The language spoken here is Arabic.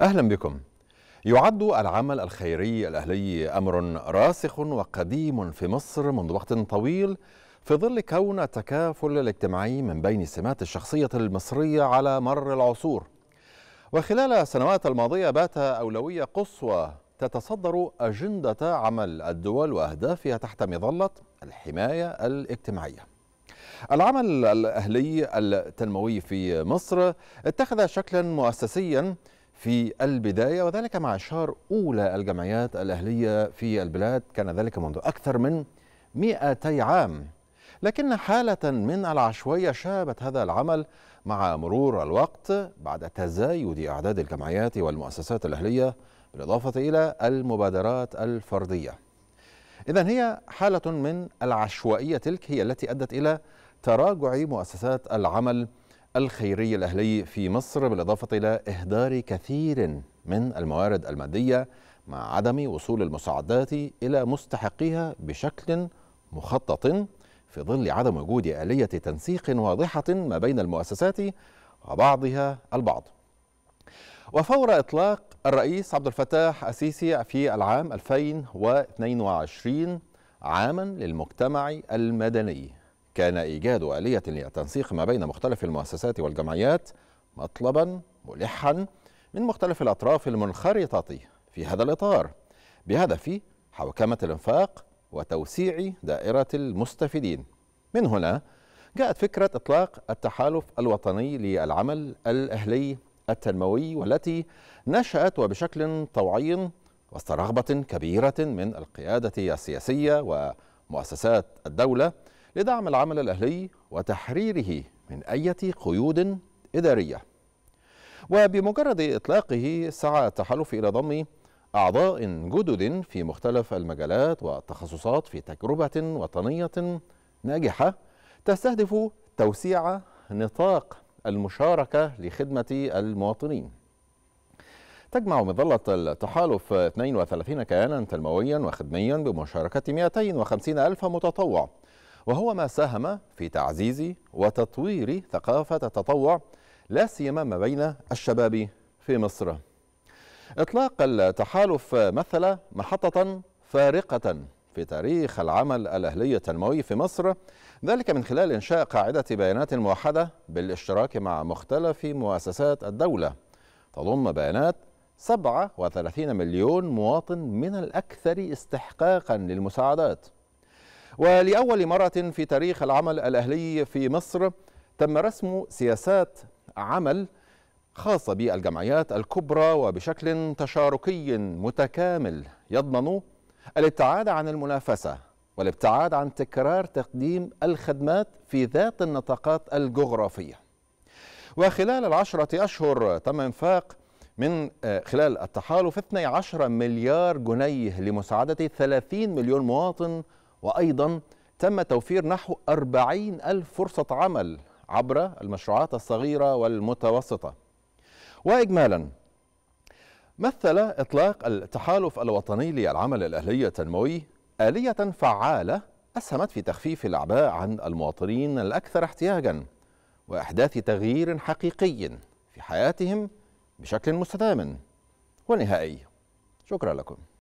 أهلا بكم يعد العمل الخيري الأهلي أمر راسخ وقديم في مصر منذ وقت طويل في ظل كون التكافل الاجتماعي من بين سمات الشخصية المصرية على مر العصور وخلال السنوات الماضية بات أولوية قصوى تتصدر أجندة عمل الدول وأهدافها تحت مظلة الحماية الاجتماعية العمل الأهلي التنموي في مصر اتخذ شكلا مؤسسيا في البداية وذلك مع إشهار أولى الجمعيات الأهلية في البلاد كان ذلك منذ أكثر من 200 عام لكن حالة من العشوائية شابت هذا العمل مع مرور الوقت بعد تزايد أعداد الجمعيات والمؤسسات الأهلية بالإضافة إلى المبادرات الفردية إذا هي حالة من العشوائية تلك هي التي أدت إلى تراجع مؤسسات العمل الخيري الأهلي في مصر بالإضافة إلى إهدار كثير من الموارد المادية مع عدم وصول المساعدات إلى مستحقيها بشكل مخطط في ظل عدم وجود آلية تنسيق واضحة ما بين المؤسسات وبعضها البعض وفور إطلاق الرئيس عبد الفتاح السيسي في العام 2022 عاما للمجتمع المدني كان إيجاد آلية للتنسيق ما بين مختلف المؤسسات والجمعيات مطلبا ملحا من مختلف الأطراف المنخرطة في هذا الإطار بهدف حوكمة الإنفاق وتوسيع دائرة المستفيدين من هنا جاءت فكرة إطلاق التحالف الوطني للعمل الأهلي التنموي والتي نشأت وبشكل طوعي وسط رغبة كبيرة من القيادة السياسية ومؤسسات الدولة لدعم العمل الأهلي وتحريره من أي قيود إدارية وبمجرد إطلاقه سعى التحالف إلى ضم أعضاء جدد في مختلف المجالات والتخصصات في تجربة وطنية ناجحة تستهدف توسيع نطاق المشاركة لخدمة المواطنين تجمع مظلة التحالف 32 كيانا تنمويا وخدميا بمشاركة 250 ألف متطوع وهو ما ساهم في تعزيز وتطوير ثقافة التطوع لا سيما ما بين الشباب في مصر إطلاق التحالف مثل محطة فارقة في تاريخ العمل الأهلي التنموي في مصر ذلك من خلال إنشاء قاعدة بيانات موحدة بالاشتراك مع مختلف مؤسسات الدولة تضم بيانات 37 مليون مواطن من الأكثر استحقاقا للمساعدات ولأول مرة في تاريخ العمل الأهلي في مصر تم رسم سياسات عمل خاصة بالجمعيات الكبرى وبشكل تشاركي متكامل يضمن الابتعاد عن المنافسة والابتعاد عن تكرار تقديم الخدمات في ذات النطاقات الجغرافية وخلال العشرة أشهر تم إنفاق من آه، خلال التحالف 12 مليار جنيه لمساعدة 30 مليون مواطن وأيضا تم توفير نحو 40 ألف فرصة عمل عبر المشروعات الصغيرة والمتوسطة وإجمالا مثل إطلاق التحالف الوطني للعمل الأهلي التنموي آلية فعالة أسهمت في تخفيف الأعباء عن المواطنين الأكثر احتياجا وإحداث تغيير حقيقي في حياتهم بشكل مستدام ونهائي شكرا لكم